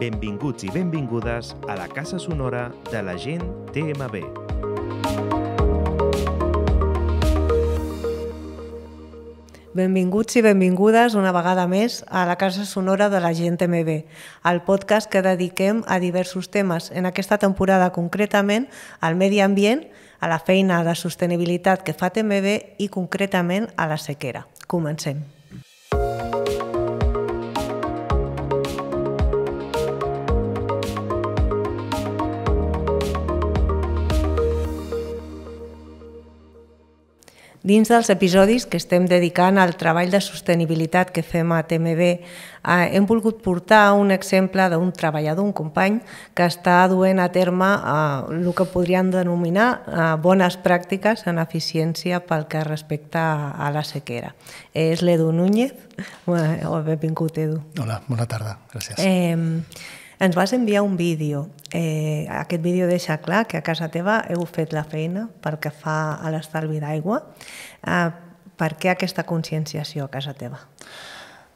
Benvinguts i benvingudes a la Casa Sonora de la gent TMB. Benvinguts i benvingudes una vegada més a la Casa Sonora de la gent TMB, el podcast que dediquem a diversos temes, en aquesta temporada concretament al medi ambient, a la feina de sostenibilitat que fa TMB i concretament a la sequera. Comencem. dins dels episodis que estem dedicant al treball de sostenibilitat que fem a TMB, hem volgut portar un exemple d'un treballador, un company, que està duent a terme eh, el que podríem denominar bones pràctiques en eficiència pel que respecta a, la sequera. És l'Edu Núñez. Bueno, benvingut, Edu. Hola, bona tarda, gràcies. Eh, ens vas enviar un vídeo eh, aquest vídeo deixa clar que a casa teva heu fet la feina pel que fa a l'estalvi d'aigua. Eh, per què aquesta conscienciació a casa teva?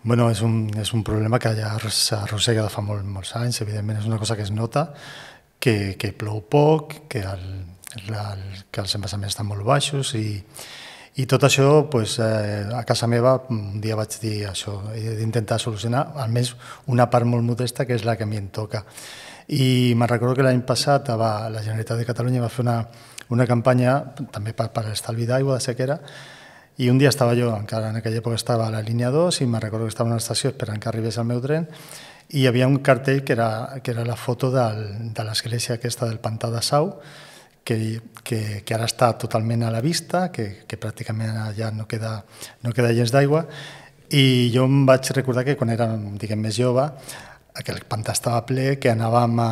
Bueno, és, un, és un problema que ja s'arrossega de fa molt, molts anys, evidentment és una cosa que es nota, que, que plou poc, que, el, el, que els embassaments estan molt baixos i, i tot això, pues, eh, a casa meva un dia vaig dir això, he d'intentar solucionar almenys una part molt modesta que és la que a mi em toca. I me'n recordo que l'any passat va, la Generalitat de Catalunya va fer una, una campanya també per, per estalvi d'aigua de sequera i un dia estava jo, encara en aquella època estava a la línia 2 i me'n recordo que estava en una estació esperant que arribés el meu tren i hi havia un cartell que era, que era la foto del, de l'església aquesta del Pantà de Sau que, que, que ara està totalment a la vista, que, que pràcticament ja no queda, no queda gens d'aigua, i jo em vaig recordar que quan era diguem, més jove aquell pantà estava ple, que anàvem a,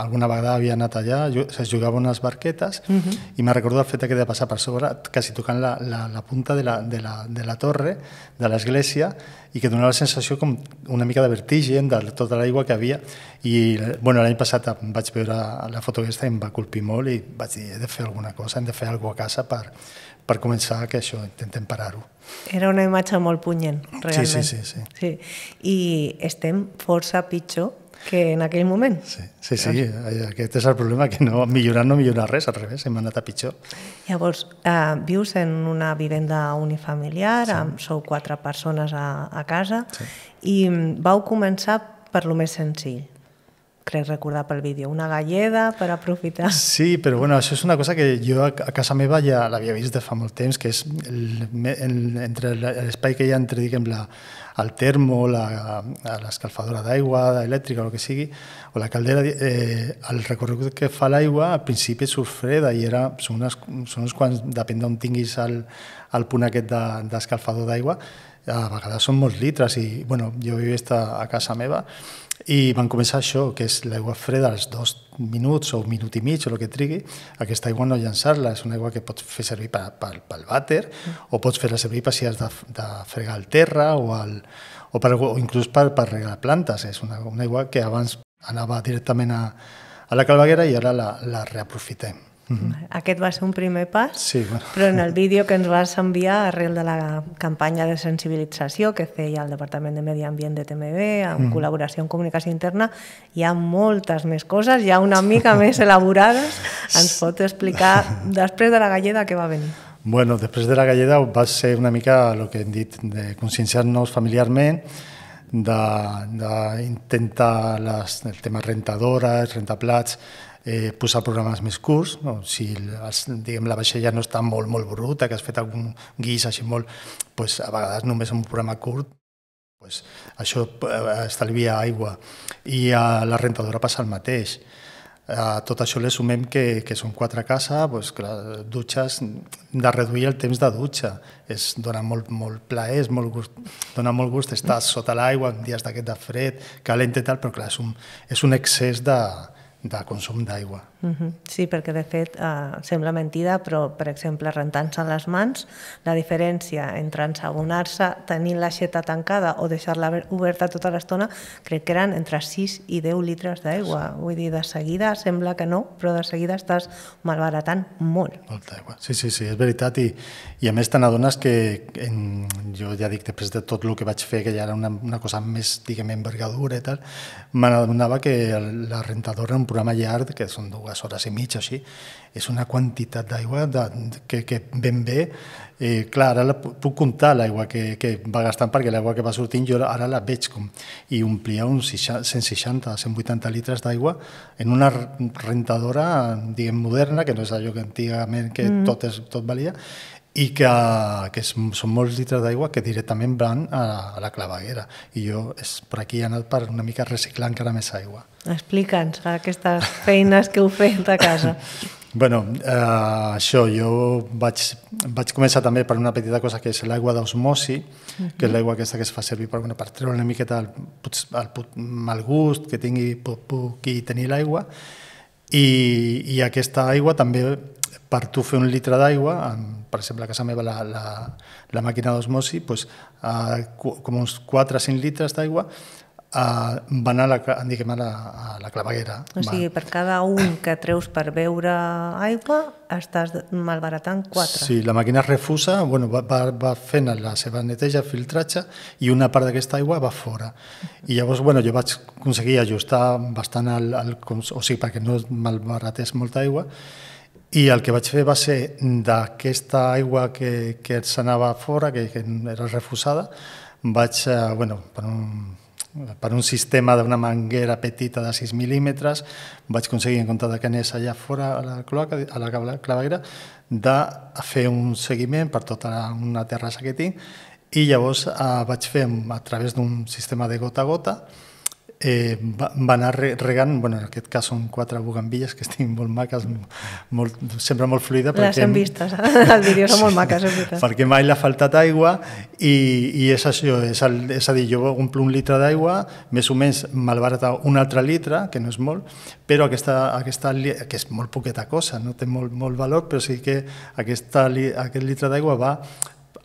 alguna vegada havia anat allà, es jugava unes barquetes, uh mhm. -huh. i me recordo el fet que de passar per sobre, quasi tocant la, la, la punta de la, de, la, de la torre, de l'església, i que donava la sensació com una mica de vertigen de tota l'aigua que havia. I bueno, l'any passat vaig veure la foto aquesta i em va colpir molt i vaig dir, he de fer alguna cosa, hem de fer alguna cosa a casa per, per començar que això, intentem parar-ho. Era una imatge molt punyent, realment. Sí, sí, sí, sí. sí. I estem força pitjor que en aquell moment. Sí, sí, sí, doncs. eh, aquest és el problema, que no millorar no millorar res, al revés, hem anat a pitjor. Llavors, eh, vius en una vivenda unifamiliar, sí. amb, sou quatre persones a, a casa, sí. i mm, vau començar per lo més senzill, crec recordar pel vídeo, una galleda per aprofitar. Sí, però bueno, això és una cosa que jo a casa meva ja l'havia vist de fa molt temps, que és l'espai que hi ha entre, diguem, la, el termo, l'escalfadora d'aigua, elèctrica o el que sigui, o la caldera, eh, el recorregut que fa l'aigua al principi surt freda i era, són, unes, són uns quants, depèn d'on tinguis el, el punt aquest d'escalfador de, d'aigua, a vegades són molts litres i bueno, jo he vist a, a casa meva i van començar això, que és l'aigua freda als dos minuts o un minut i mig o el que trigui, aquesta aigua no llançar-la, és una aigua que pots fer servir pel vàter o pots fer-la servir per si has de, de fregar el terra o, al, o, per, o inclús per, per regar plantes. És una, una aigua que abans anava directament a, a la calvaguera i ara la, la reaprofitem. -hmm. Aquest va ser un primer pas, sí, bueno. però en el vídeo que ens vas enviar arrel de la campanya de sensibilització que feia el Departament de Medi Ambient de TMB, en mm -hmm. col·laboració amb Comunicació Interna, hi ha moltes més coses, ja una mica més elaborades. Ens pots explicar després de la galleda què va venir? Bueno, després de la galleda va ser una mica el que hem dit, de conscienciar-nos familiarment, d'intentar el tema rentadores, rentaplats, eh, posar programes més curts, no? si els, diguem, la vaixella no està molt, molt bruta, que has fet algun guix així molt, pues, a vegades només un programa curt, pues, això eh, estalvia aigua. I a la rentadora passa el mateix. A tot això li sumem que, que són quatre cases, que les dutxes, de reduir el temps de dutxa. És, dona molt, molt plaer, és molt gust, dona molt gust estar sota l'aigua en dies d'aquest de fred, calent i tal, però clar, és un, és un excés de, de consum d'aigua. Sí, perquè de fet eh, sembla mentida, però per exemple rentant-se les mans, la diferència entre ensabonar-se tenir l'aixeta tancada o deixar-la oberta tota l'estona, crec que eren entre 6 i 10 litres d'aigua. Vull dir, de seguida sembla que no, però de seguida estàs malbaratant molt. Molta aigua. Sí, sí, sí, és veritat. I, i a més te n'adones que en, jo ja dic, després de tot el que vaig fer, que ja era una, una cosa més, diguem, envergadura i tal, me n'adonava que la rentadora era un programa llarg, que són dues dues hores i mitja, així, és una quantitat d'aigua que, que ben bé, eh, clar, ara la, puc comptar l'aigua que, que va gastant, perquè l'aigua que va sortint jo ara la veig com, i omplia uns 160, 180 litres d'aigua en una rentadora, diguem, moderna, que no és allò que antigament que mm. tot, és, tot valia, i que, que és, són molts litres d'aigua que directament van a, a la claveguera. I jo és, per aquí he anat per una mica reciclar encara més aigua. Explica'ns aquestes feines que heu fet a casa. bueno, eh, això, jo vaig, vaig començar també per una petita cosa que és l'aigua d'osmosi, uh -huh. que és l'aigua aquesta que es fa servir per, bueno, per treure una miqueta el, el, el mal gust que tingui, pugui tenir l'aigua, i, i aquesta aigua també per tu fer un litre d'aigua per exemple, a casa meva la, la, la màquina d'osmosi, doncs, eh, com uns 4 o 5 litres d'aigua va anar a la, diguem, a la, a la claveguera. O va. per cada un que treus per beure aigua, estàs malbaratant quatre. Sí, la màquina refusa, bueno, va, va, va fent la seva neteja, filtratge, i una part d'aquesta aigua va fora. I llavors, bueno, jo vaig aconseguir ajustar bastant el, el o sigui, perquè no malbaratés molta aigua, i el que vaig fer va ser d'aquesta aigua que, que s'anava fora, que, que era refusada, vaig, eh, bueno, per un, per un sistema d'una manguera petita de 6 mil·límetres, vaig aconseguir, en compte que anés allà fora a la cloaca, a la claveguera, de fer un seguiment per tota una terrassa que tinc, i llavors eh, vaig fer a través d'un sistema de gota a gota, eh, va, va anar regant, bueno, en aquest cas són quatre bugambilles que estiguin molt maques, molt, sempre molt fluida. Les perquè, hem vist, eh? el vídeo són molt maques, Perquè mai l'ha faltat aigua i, i és això, és, el, és a dir, jo omplo un litre d'aigua, més o menys malbarata un altre litre, que no és molt, però aquesta, aquesta que és molt poqueta cosa, no té molt, molt valor, però sí que aquesta, aquest litre d'aigua va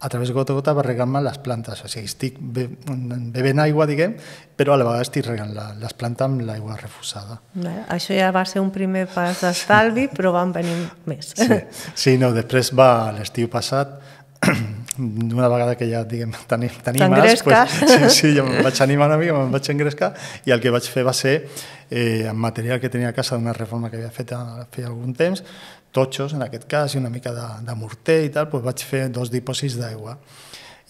a través de gota a gota va regant-me les plantes. O sigui, estic be bevent aigua, diguem, però a la vegada estic regant la, les plantes amb l'aigua refusada. Bé, això ja va ser un primer pas d'estalvi, sí. però van venir més. Sí, sí no, després va l'estiu passat, una vegada que ja diguem, tenim, t'animes, pues, sí, sí, jo em vaig animar una mica, me'n vaig engrescar i el que vaig fer va ser, eh, amb material que tenia a casa d'una reforma que havia fet feia algun temps, totxos, en aquest cas, i una mica de, de morter i tal, doncs vaig fer dos dipòsits d'aigua.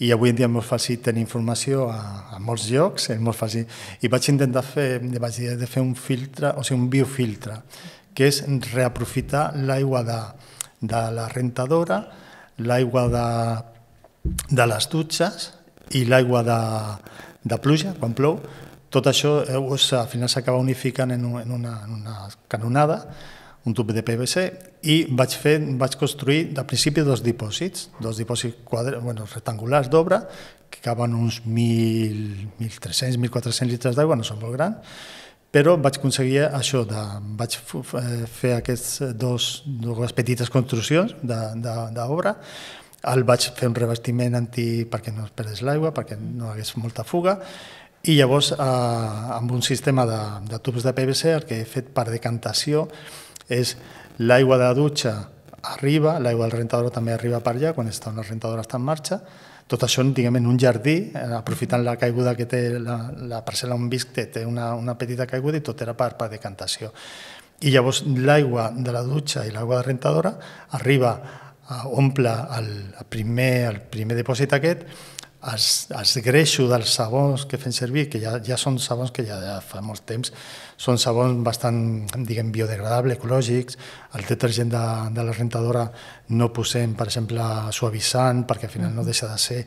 I avui en dia és molt fàcil tenir informació a, a molts llocs, és molt fàcil. I vaig intentar fer, vaig dir, de fer un filtre, o sigui, un biofiltre, que és reaprofitar l'aigua de, de la rentadora, l'aigua de, de les dutxes i l'aigua de, de pluja, quan plou, tot això eh, us, al final s'acaba unificant en, una, en una canonada un tub de PVC i vaig, fer, vaig construir de principi dos dipòsits, dos dipòsits quadre, bueno, rectangulars d'obra que caben uns 1.300-1.400 litres d'aigua, no són molt grans, però vaig aconseguir això, de, vaig eh, fer aquestes dos, dues petites construccions d'obra, el vaig fer un revestiment anti perquè no es perdés l'aigua, perquè no hagués molta fuga, i llavors eh, amb un sistema de, de tubs de PVC el que he fet per decantació és l'aigua de la dutxa arriba, l'aigua del rentador també arriba per allà quan està les rentadora està en marxa, tot això diguem, en un jardí, eh, aprofitant la caiguda que té la, la parcel·la on visc, té, té una, una petita caiguda i tot era per, per decantació. I llavors l'aigua de la dutxa i l'aigua de rentadora arriba, a, omple el primer, el primer depòsit aquest els, els greixos dels sabons que fem servir, que ja, ja són sabons que ja, ja fa molt temps, són sabons bastant, diguem, biodegradables, ecològics. El detergent de, de la rentadora no posem, per exemple, suavissant, perquè al final no deixa de ser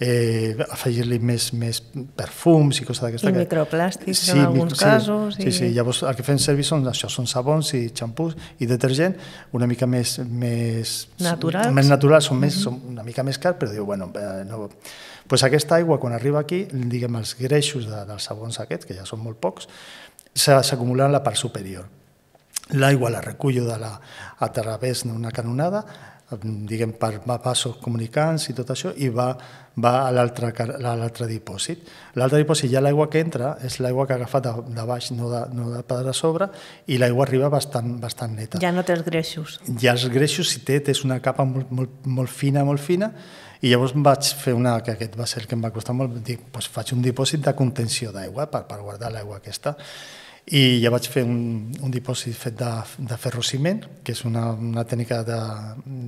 eh, afegir-li més, més perfums i coses d'aquesta. I que... microplàstics sí, en alguns sí, casos. Sí, i... sí, llavors el que fem servir són això, són sabons i xampús i detergent una mica més... més naturals. Més naturals, són, més, mm -hmm. són una mica més car, però diu, bueno, eh, no... pues aquesta aigua, quan arriba aquí, diguem, els greixos de, dels sabons aquests, que ja són molt pocs, s'acumulen en la part superior. L'aigua la recullo de la, a través d'una canonada diguem, per passos comunicants i tot això, i va, va a l'altre dipòsit. L'altre dipòsit, ja l'aigua que entra, és l'aigua que ha agafat de, de baix, no de, no de pedra a sobre, i l'aigua arriba bastant, bastant neta. Ja no té els greixos. Ja els greixos, si té, és una capa molt, molt, molt fina, molt fina, i llavors vaig fer una, que aquest va ser el que em va costar molt, dic, doncs faig un dipòsit de contenció d'aigua per, per guardar l'aigua aquesta i ja vaig fer un, un dipòsit fet de, de ferrociment, que és una, una tècnica de,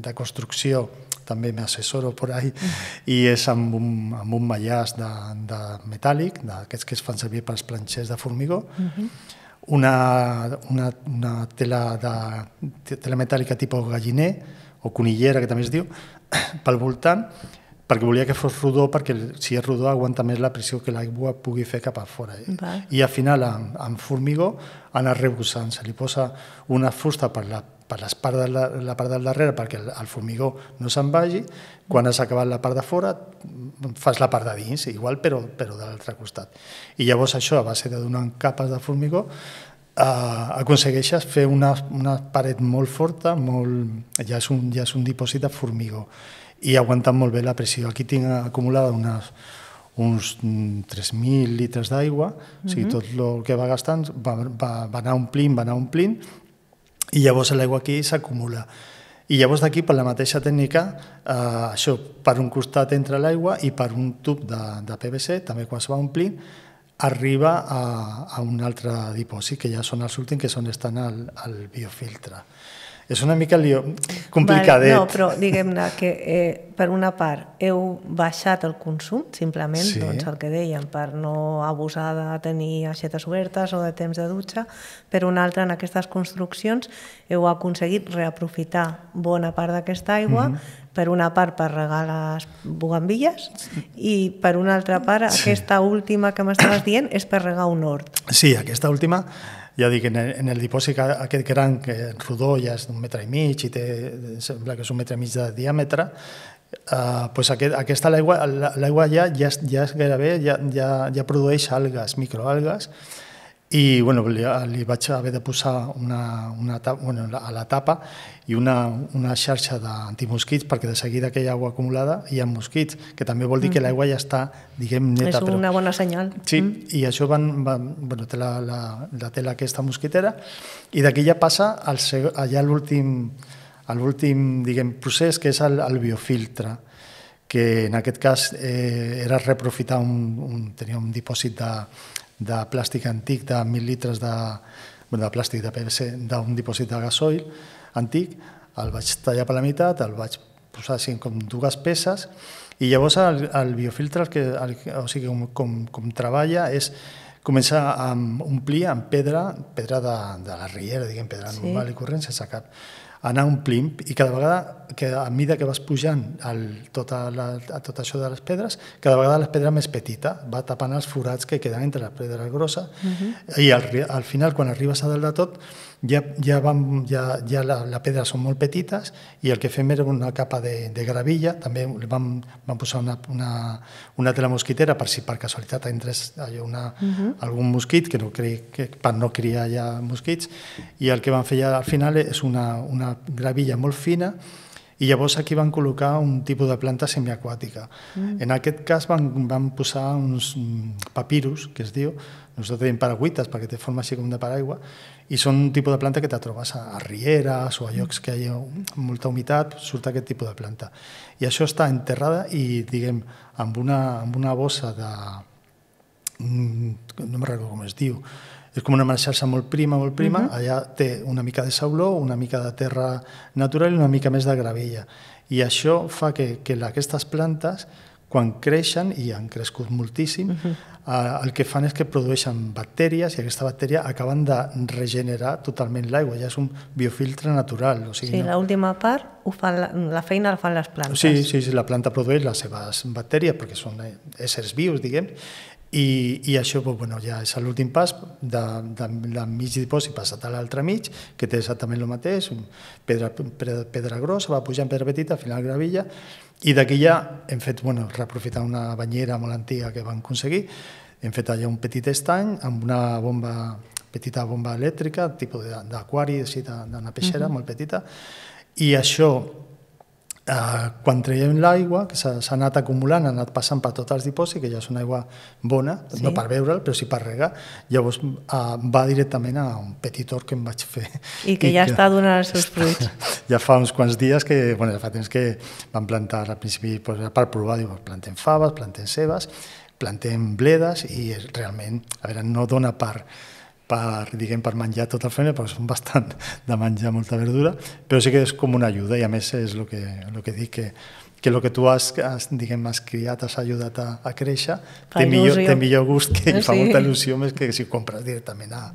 de construcció, també m'assessoro per ahí, mm. i és amb un, amb un mallàs de, de metàl·lic, d'aquests que es fan servir pels planxers de formigó, mm -hmm. una, una, una tela, de, tela metàl·lica tipus galliner, o conillera, que també es diu, pel voltant, perquè volia que fos rodó, perquè si és rodó aguanta més la pressió que l'aigua pugui fer cap a fora. Eh? Val. I al final, amb, amb formigó, anar rebussant. Se li posa una fusta per la per les part de la, la part del darrere perquè el, el formigó no se'n vagi, quan has acabat la part de fora fas la part de dins, igual però, però de l'altre costat. I llavors això, a base de donar capes de formigó, eh, uh, aconsegueixes fer una, una paret molt forta, molt, ja, és un, ja és un dipòsit de formigó i ha aguantat molt bé la pressió. Aquí tinc acumulada unes, uns 3.000 mm, litres d'aigua, uh -huh. o sigui, tot el que va gastant va, va, va anar omplint, va anar omplint, i llavors l'aigua aquí s'acumula. I llavors d'aquí, per la mateixa tècnica, eh, això, per un costat entra l'aigua i per un tub de, de PVC, també quan es va omplint, arriba a, a un altre dipòsit, que ja són els últims, que són estan al, al biofiltre. És una mica lio, complicadet. Val, eh? no, però diguem-ne que eh, per una part heu baixat el consum, simplement, sí. doncs el que dèiem, per no abusar de tenir aixetes obertes o de temps de dutxa, per una altra, en aquestes construccions heu aconseguit reaprofitar bona part d'aquesta aigua, mm -hmm per una part per regar les bugambilles i per una altra part, sí. aquesta última que m'estaves dient és per regar un hort. Sí, aquesta última ja dic, en el, en el dipòsit aquest gran, que rodó ja és d'un metre i mig i té, sembla que és un metre i mig de diàmetre, Uh, pues aquest, aquesta l'aigua ja, ja, ja és gairebé, ja, ja, ja produeix algues, microalgues, i bueno, li, li vaig haver de posar una, una tapa, bueno, a la tapa i una, una xarxa d'antimosquits perquè de seguida aquella aigua acumulada hi ha mosquits, que també vol dir que mm. l'aigua ja està, diguem, neta. És una però... bona senyal. Sí, mm. i això van, van bueno, té la, la, la tela aquesta mosquitera i d'aquí ja passa al, allà l'últim l'últim, diguem, procés, que és el, el biofiltre que en aquest cas eh, era reprofitar un, un, tenia un dipòsit de, de plàstic antic de 1.000 litres de, de plàstic de PVC d'un dipòsit de gasoil antic, el vaig tallar per la meitat, el vaig posar així com dues peces i llavors el, el biofiltre el que, el, o sigui, com, com, com treballa és comença a omplir amb pedra, pedra de, de la riera, diguem, pedra sí. normal i corrent, sense cap anar omplint i cada vegada, que a mida que vas pujant el, tot, la, tot això de les pedres, cada vegada la pedra més petita va tapant els forats que queden entre les pedres grosses uh mhm. -huh. i al, al final, quan arribes a dalt de tot, ja, ja, van, ja, ja la, la pedra són molt petites i el que fem era una capa de, de gravilla, també vam, vam posar una, una, una tela mosquitera per si per casualitat entrés allò una, uh mhm. -huh. algun mosquit, que no cre, que, per no criar ja mosquits, i el que vam fer ja al final és una, una gravilla molt fina, i llavors aquí van col·locar un tipus de planta semiaquàtica. Mm. En aquest cas van, van posar uns mm, papirus, que es diu, nosaltres diem paraguites perquè té forma així com de paraigua, i són un tipus de planta que te trobes a, rieres o a llocs que hi ha molta humitat, surt aquest tipus de planta. I això està enterrada i, diguem, amb una, amb una bossa de... Mm, no me'n recordo com es diu, és com una xarxa molt prima, molt prima, uh mhm. -huh. allà té una mica de sauló, una mica de terra natural i una mica més de gravella. I això fa que, que aquestes plantes, quan creixen, i han crescut moltíssim, uh mhm. -huh. el que fan és que produeixen bactèries i aquesta bactèria acaben de regenerar totalment l'aigua, ja és un biofiltre natural. O sigui, sí, no... l'última part ho fan la, la feina la fan les plantes. Sí, sí, sí, la planta produeix les seves bactèries perquè són eh, éssers vius, diguem, i, i això pues, bueno, ja és l'últim pas de, de, de mig dipòsit passat a l'altre mig, que té exactament el mateix, pedra, pedra, pedra grossa, va pujant pedra petita, al final gravilla, i d'aquí ja hem fet, bueno, reaprofitar una banyera molt antiga que van aconseguir, hem fet allà un petit estany amb una bomba petita bomba elèctrica, tipus d'aquari, d'una peixera, uh -huh. molt petita, i això eh, quan traiem l'aigua, que s'ha anat acumulant, ha anat passant per tots els dipòsits, que ja és una aigua bona, sí. no per beure'l, però sí per regar, llavors uh, va directament a un petit hort que em vaig fer. I que I ja que, està donant els seus fruits. Ja fa uns quants dies que, bueno, ja fa temps que vam plantar al principi, pues, per provar, diu, plantem faves, plantem cebes, plantem bledes i realment, a veure, no dona part per, diguem, per menjar tot el feina, perquè són bastant de menjar molta verdura, però sí que és com una ajuda i a més és el que, el que dic que que el que tu has, has, diguem, has criat, has ajudat a, a créixer, té millor, té millor gust que sí. fa molta il·lusió més que si compres directament a,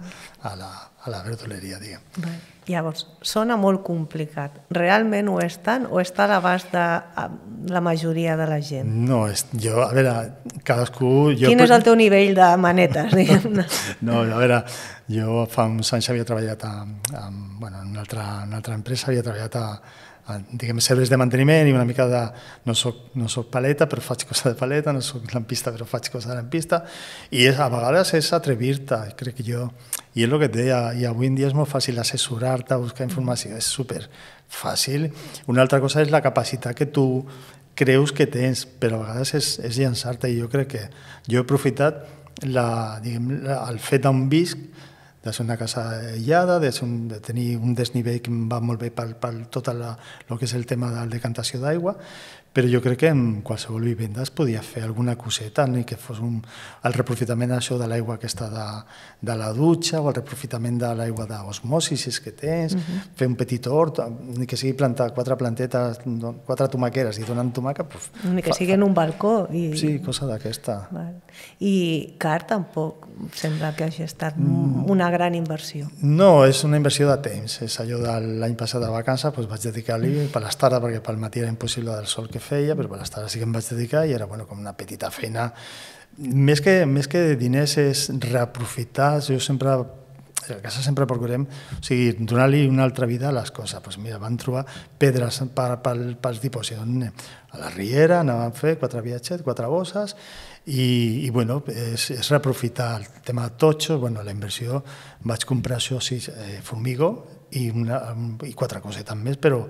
a, la, a la verdoleria. diguem. Bé. Llavors, sona molt complicat. Realment ho és tant o està a l'abast de la majoria de la gent? No, és, jo, a veure, cadascú... Jo Quin és el teu nivell de manetes, diguem-ne? no, a veure, jo fa uns anys havia treballat a, a, bueno, en, una altra, en una altra empresa, havia treballat a, Ah, diguem, serves de manteniment i una mica de... No soc, no soc paleta, però faig cosa de paleta, no soc lampista, però faig cosa de lampista, i és, a vegades és atrevir-te, crec que jo... I és el que et deia, i avui en dia és molt fàcil assessorar-te, buscar informació, és super fàcil. Una altra cosa és la capacitat que tu creus que tens, però a vegades és, és llançar-te, i jo crec que jo he aprofitat la, diguem, el fet d'un visc de ser una casa aïllada, de, un, de tenir un desnivell que va molt bé per, per tot el que és el tema de la decantació d'aigua, però jo crec que en qualsevol vivenda es podia fer alguna coseta, ni que fos un, el reprofitament això de l'aigua aquesta de, de la dutxa o el reprofitament de l'aigua d'osmosi, si és que tens, uh mhm. -huh. fer un petit hort, ni que sigui plantar quatre plantetes, quatre tomaqueres i donant tomàquet... Pues, ni que fa, sigui en un balcó. I... Sí, cosa d'aquesta. I car tampoc sembla que hagi estat mm. una gran inversió. No, és una inversió de temps. És allò de l'any passat de vacances, doncs vaig dedicar-li per les tardes, perquè pel matí era impossible del sol que feia, però bueno, hasta ara sí que em vaig dedicar i era bueno, com una petita feina. Més que, més que diners és reaprofitar, jo sempre a casa sempre procurem o sigui, donar-li una altra vida a les coses. Pues doncs mira, van trobar pedres per, per, pels dipòsits on a la Riera, anaven a fer quatre viatgets, quatre bosses, i, i bueno, és, és reaprofitar el tema de totxos, bueno, la inversió, vaig comprar això, sí, eh, formigó i, una, i quatre cosetes més, però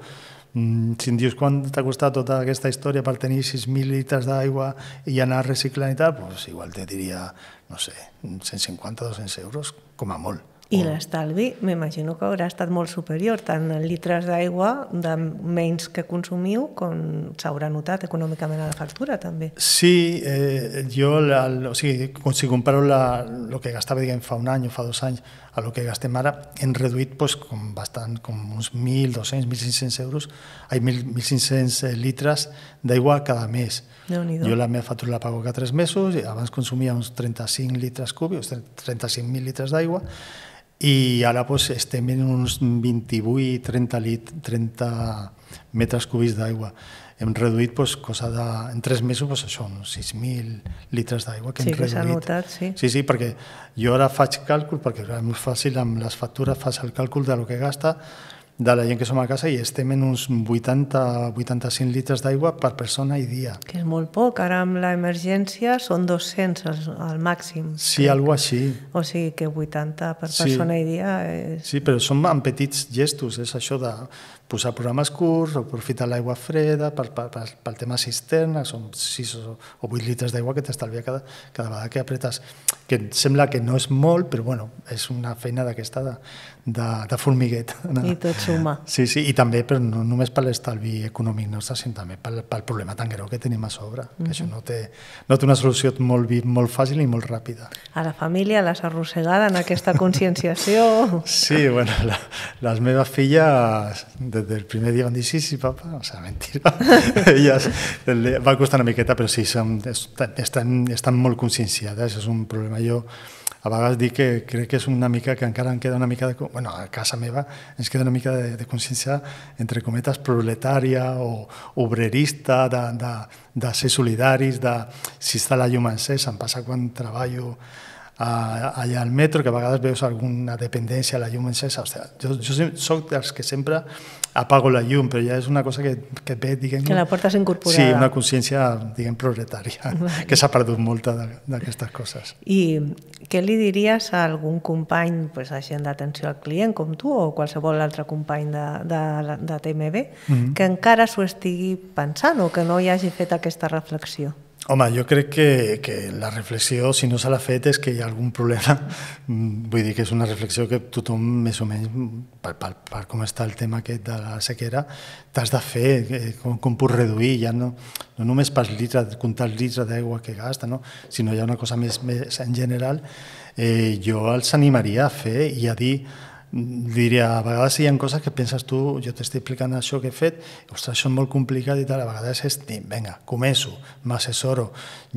Mm, si em dius quant t'ha costat tota aquesta història per tenir 6.000 litres d'aigua i anar reciclant i tal, doncs igual te diria, no sé, 150-200 euros, com a molt. I l'estalvi, m'imagino que haurà estat molt superior, tant en litres d'aigua de menys que consumiu com s'haurà notat econòmicament a la factura, també. Sí, eh, jo, la, o sigui, si comparo la, el que gastava, diguem, fa un any o fa dos anys, a lo que gastem ara, hem reduït pues, com bastant, com uns 1.200, 1.500 euros, ai, 1.500 eh, litres d'aigua cada mes. Jo la meva factura la pago cada tres mesos, i abans consumia uns 35 litres cúbics, 35.000 litres d'aigua, i ara doncs, estem en uns 28, 30, lit, 30 metres cúbics d'aigua. Hem reduït doncs, cosa de, en tres mesos doncs, això, 6.000 litres d'aigua que sí, hem reduït. Sí, que notat, sí. Sí, sí, perquè jo ara faig càlcul, perquè és molt fàcil, amb les factures fas el càlcul de lo que gasta, de la gent que som a casa i estem en uns 80-85 litres d'aigua per persona i dia. Que és molt poc, ara amb l'emergència són 200 al, al màxim. Sí, crec. alguna així. O sigui que 80 per sí. persona i dia és... Sí, però som amb petits gestos, és això de posar programes curts, aprofitar l'aigua freda per, per, per, pel tema cisterna, són 6 o, 8 litres d'aigua que t'estalvia cada, cada vegada que apretes, que sembla que no és molt, però bueno, és una feina d'aquesta de, de, de formiguet. I tot suma. Sí, sí, i també, però no només per l'estalvi econòmic nostre, sinó també pel, pel problema tan greu que tenim a sobre, que mm -hmm. això mhm. no té, no té una solució molt, molt fàcil i molt ràpida. A la família l'has arrossegada en aquesta conscienciació? sí, bueno, la, les meves filles de desde el primer dia van dir sí, sí, papa, o sea, mentira. Ellas, li va costar una miqueta, però sí, són, estan, estan molt conscienciades, és un problema. Jo a vegades dic que crec que és una mica que encara em queda una mica de... Bueno, a casa meva ens queda una mica de, de consciència, entre cometes, proletària o obrerista, de, de, de ser solidaris, de si està la llum encès, em passa quan treballo allà al metro, que a vegades veus alguna dependència, la llum encesa, sigui, jo, jo soc dels que sempre apago la llum, però ja és una cosa que, que ve, diguem... Que la portes incorporada. Sí, una consciència, diguem, proletària, vale. que s'ha perdut molta d'aquestes coses. I què li diries a algun company, pues, doncs, agent d'atenció al client com tu o qualsevol altre company de, de, de TMB, mm -hmm. que encara s'ho estigui pensant o que no hi hagi fet aquesta reflexió? Home, jo crec que, que la reflexió, si no se l'ha fet, és que hi ha algun problema. Mm, vull dir que és una reflexió que tothom, més o menys, per, per, per com està el tema aquest de la sequera, t'has de fer, eh, com, com pots reduir, ja no, no només per litre, comptar el litre d'aigua que gasta, no? sinó hi ha una cosa més, més en general. Eh, jo els animaria a fer i a dir diria, a vegades hi ha coses que penses tu, jo t'estic explicant això que he fet, ostres, això és molt complicat i tal, a vegades és, vinga, començo, m'assessoro.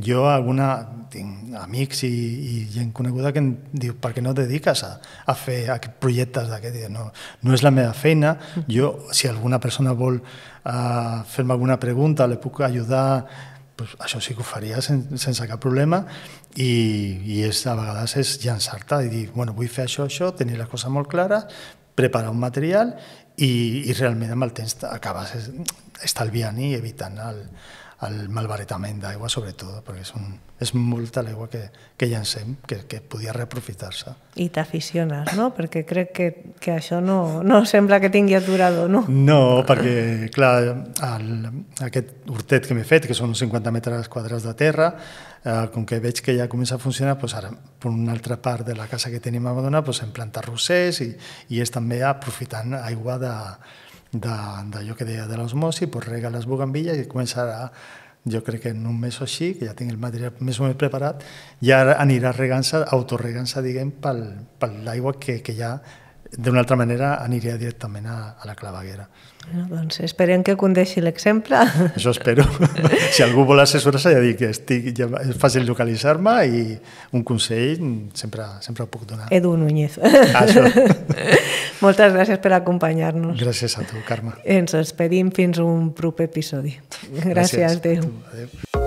Jo alguna, tinc amics i, i gent coneguda que em diu, per què no et dediques a, a fer a projectes d'aquest? No, no és la meva feina, jo, si alguna persona vol uh, fer-me alguna pregunta, li puc ajudar pues això sí que ho faria sen, sense cap problema i, i és, a vegades és llançar-te i dir, bueno, vull fer això, això, tenir les coses molt clares, preparar un material i, i realment amb el temps acabes estalviant i evitant el, al malbaratament d'aigua, sobretot, perquè és, un, és molta l'aigua que, que llancem, que, que podia reaprofitar-se. I t'aficiones, no? Perquè crec que, que això no, no sembla que tingui aturador, no? No, perquè, clar, el, aquest hortet que m'he fet, que són 50 metres quadrats de terra, eh, com que veig que ja comença a funcionar, doncs ara, per una altra part de la casa que tenim a Madonna, doncs hem plantat rosers i, i és també aprofitant aigua de, d'allò que deia de l'osmosi, pues rega les bugambilles i començarà jo crec que en un mes o així, que ja tinc el material més o menys preparat, ja anirà regant-se, autorregant-se, diguem, pel, per l'aigua que, que ja d'una altra manera aniria directament a, a la claveguera. No, doncs esperem que condeixi l'exemple. Això espero. si algú vol assessorar-se, ja dic que estic, ja és fàcil localitzar-me i un consell sempre, sempre ho puc donar. Edu Núñez. Ah, Moltes gràcies per acompanyar-nos. Gràcies a tu, Carme. Ens despedim fins un proper episodi. Gràcies, gràcies Adéu. Adéu.